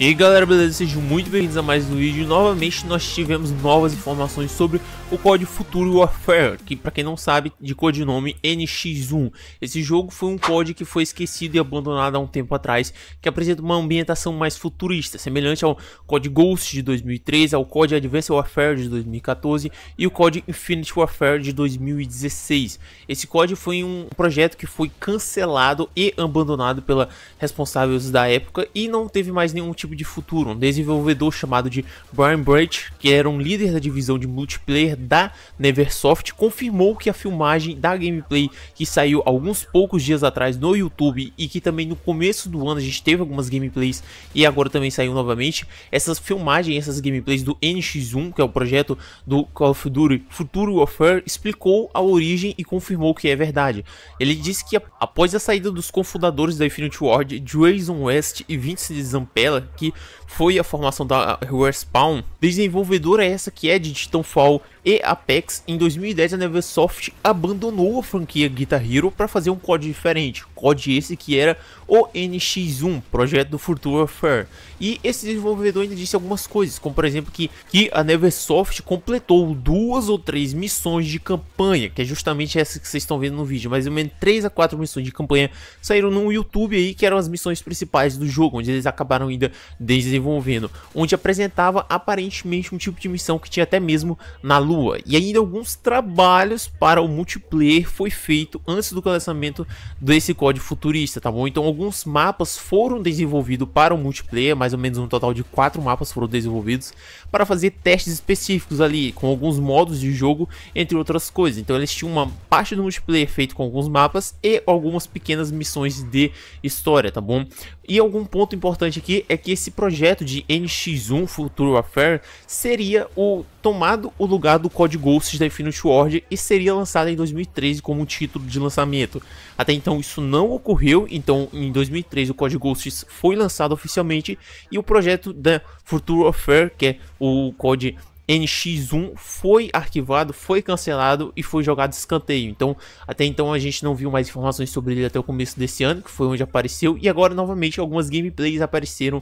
E aí galera, beleza? Sejam muito bem-vindos a mais um vídeo. Novamente nós tivemos novas informações sobre o código Futuro Warfare, que para quem não sabe, de codinome NX1. Esse jogo foi um código que foi esquecido e abandonado há um tempo atrás, que apresenta uma ambientação mais futurista, semelhante ao código Ghost de 2013, ao código Advanced Warfare de 2014 e o código Infinite Warfare de 2016. Esse código foi um projeto que foi cancelado e abandonado pela responsáveis da época e não teve mais nenhum tipo tipo de futuro. Um desenvolvedor chamado de Brian Bright, que era um líder da divisão de multiplayer da Neversoft, confirmou que a filmagem da gameplay que saiu alguns poucos dias atrás no YouTube e que também no começo do ano a gente teve algumas gameplays e agora também saiu novamente, essas filmagens, essas gameplays do NX1, que é o projeto do Call of Duty Futuro Warfare, explicou a origem e confirmou que é verdade. Ele disse que após a saída dos cofundadores da Infinity Ward, Jason West e Vince Zampella, que foi a formação da Respawn, desenvolvedora é essa que é de Titanfall, e Apex, em 2010 a Neversoft abandonou a franquia Guitar Hero para fazer um COD diferente, COD esse que era o NX1, projeto do Future Fair. E esse desenvolvedor ainda disse algumas coisas, como por exemplo que, que a Neversoft completou duas ou três missões de campanha, que é justamente essa que vocês estão vendo no vídeo, mais ou menos três a quatro missões de campanha saíram no YouTube aí, que eram as missões principais do jogo, onde eles acabaram ainda desenvolvendo, onde apresentava aparentemente um tipo de missão que tinha até mesmo na Lua, e ainda alguns trabalhos para o multiplayer foi feito antes do lançamento desse código futurista, tá bom? Então alguns mapas foram desenvolvidos para o multiplayer, mais ou menos um total de quatro mapas foram desenvolvidos para fazer testes específicos ali, com alguns modos de jogo, entre outras coisas. Então eles tinham uma parte do multiplayer feito com alguns mapas e algumas pequenas missões de história, tá bom? E algum ponto importante aqui é que esse projeto de NX1 Future Affair seria o tomado o lugar do Code Ghosts da Infinity Ward e seria lançada em 2013 como título de lançamento. Até então isso não ocorreu, então em 2013 o Code Ghosts foi lançado oficialmente e o projeto da Future Affair, que é o Code NX1 foi arquivado, foi cancelado e foi jogado escanteio. Então, até então a gente não viu mais informações sobre ele até o começo desse ano, que foi onde apareceu, e agora novamente algumas gameplays apareceram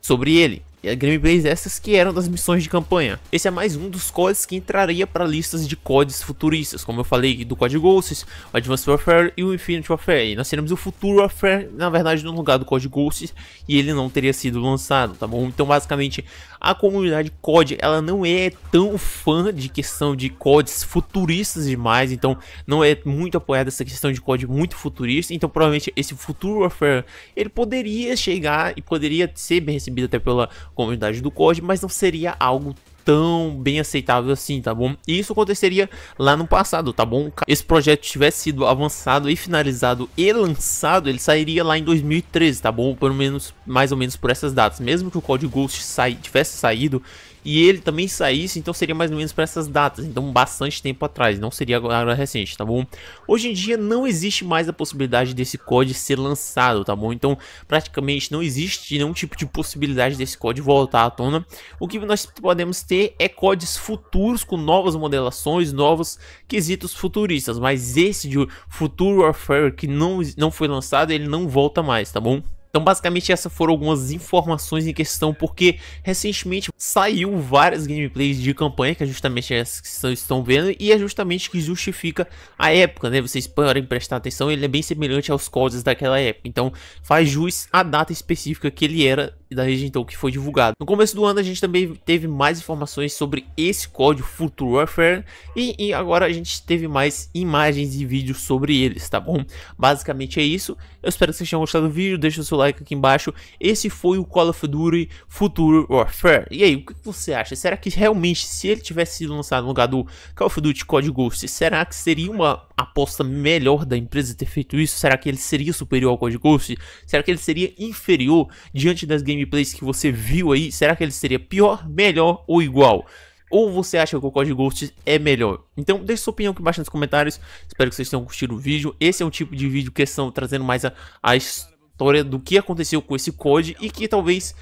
sobre ele e gameplays é essas que eram das missões de campanha. Esse é mais um dos codes que entraria para listas de codes futuristas, como eu falei do Code Ghosts, o Advanced Warfare e o Infinite Warfare. E nós teremos o Futuro Warfare, na verdade, no lugar do Code Ghosts, e ele não teria sido lançado, tá bom? Então, basicamente, a comunidade COD, ela não é tão fã de questão de codes futuristas demais, então não é muito apoiada essa questão de COD muito futurista, então provavelmente esse Futuro Warfare, ele poderia chegar e poderia ser bem recebido até pela comunidade do COD, mas não seria algo tão bem aceitável assim, tá bom? E isso aconteceria lá no passado, tá bom? Esse projeto tivesse sido avançado e finalizado e lançado, ele sairia lá em 2013, tá bom? Pelo menos, mais ou menos por essas datas. Mesmo que o Code Ghost sai, tivesse saído e ele também saísse, então seria mais ou menos para essas datas, então bastante tempo atrás, não seria agora recente, tá bom? Hoje em dia não existe mais a possibilidade desse código ser lançado, tá bom? Então praticamente não existe nenhum tipo de possibilidade desse código voltar à tona. O que nós podemos ter é codes futuros com novas modelações, novos quesitos futuristas, mas esse de Futuro Warfare que não, não foi lançado, ele não volta mais, tá bom? Então basicamente essas foram algumas informações em questão, porque recentemente saiu várias gameplays de campanha, que é justamente essas que vocês estão vendo, e é justamente que justifica a época, né? Vocês podem prestar atenção, ele é bem semelhante aos códigos daquela época, então faz jus à data específica que ele era da região Token então, que foi divulgado. No começo do ano a gente também teve mais informações sobre esse código Future Warfare e, e agora a gente teve mais imagens e vídeos sobre eles, tá bom? Basicamente é isso. Eu espero que vocês tenham gostado do vídeo, deixa o seu like aqui embaixo. Esse foi o Call of Duty Future Warfare. E aí, o que você acha? Será que realmente se ele tivesse sido lançado no lugar do Call of Duty Code Ghost, será que seria uma aposta melhor da empresa ter feito isso? Será que ele seria superior ao Code Ghost? Será que ele seria inferior diante das games gameplays que você viu aí, será que ele seria pior, melhor ou igual? Ou você acha que o Code Ghost é melhor? Então deixe sua opinião aqui embaixo nos comentários. Espero que vocês tenham curtido o vídeo. Esse é um tipo de vídeo que estão trazendo mais a, a história do que aconteceu com esse COD e que talvez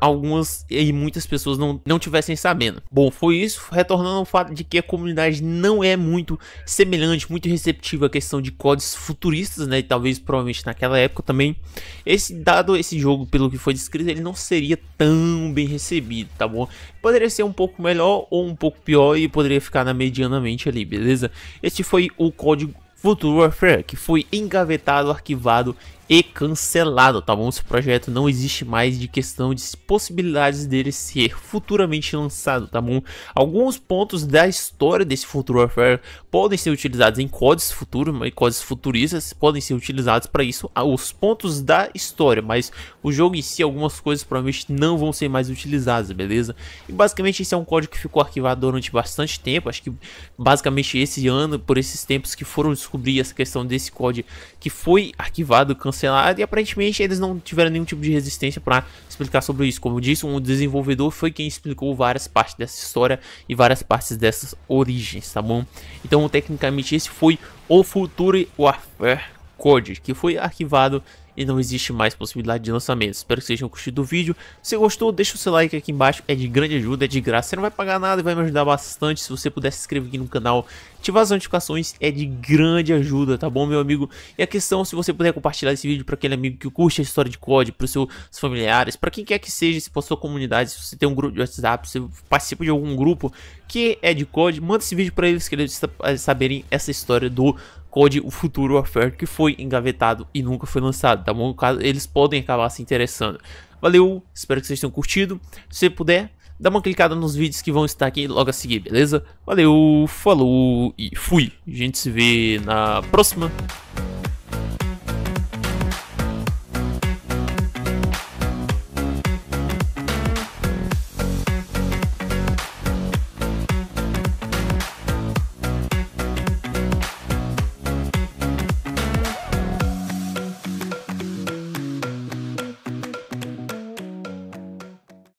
algumas e muitas pessoas não, não tivessem sabendo. Bom, foi isso, retornando ao fato de que a comunidade não é muito semelhante, muito receptiva à questão de códigos futuristas, né? E talvez provavelmente naquela época também. Esse dado esse jogo, pelo que foi descrito, ele não seria tão bem recebido, tá bom? Poderia ser um pouco melhor ou um pouco pior e poderia ficar na medianamente ali, beleza? Este foi o código Future Warfare, que foi engavetado, arquivado e cancelado, tá bom? Esse projeto não existe mais de questão de possibilidades dele ser futuramente lançado, tá bom? Alguns pontos da história desse Future Warfare podem ser utilizados em códigos futuros, em códigos futuristas, podem ser utilizados para isso, ah, os pontos da história, mas o jogo em si, algumas coisas provavelmente não vão ser mais utilizadas, beleza? E basicamente esse é um código que ficou arquivado durante bastante tempo, acho que basicamente esse ano, por esses tempos que foram descobrir essa questão desse código que foi arquivado, cancelado, cancelado e aparentemente eles não tiveram nenhum tipo de resistência para explicar sobre isso. Como eu disse, um desenvolvedor foi quem explicou várias partes dessa história e várias partes dessas origens, tá bom? Então, tecnicamente, esse foi o Future Warfare Code, que foi arquivado e não existe mais possibilidade de lançamento. Espero que vocês tenham curtido o vídeo. Se gostou, deixa o seu like aqui embaixo, é de grande ajuda, é de graça, você não vai pagar nada e vai me ajudar bastante. Se você puder se inscrever aqui no canal, ativar as notificações, é de grande ajuda, tá bom, meu amigo? E a questão, se você puder compartilhar esse vídeo para aquele amigo que curte a história de COD, para os seus familiares, para quem quer que seja, se for sua comunidade, se você tem um grupo de WhatsApp, se você participa de algum grupo que é de COD, manda esse vídeo para eles que eles saberem essa história do Code o Futuro Affair, que foi engavetado e nunca foi lançado, tá bom? Eles podem acabar se interessando. Valeu, espero que vocês tenham curtido. Se puder, dá uma clicada nos vídeos que vão estar aqui logo a seguir, beleza? Valeu, falou e fui. A gente se vê na próxima.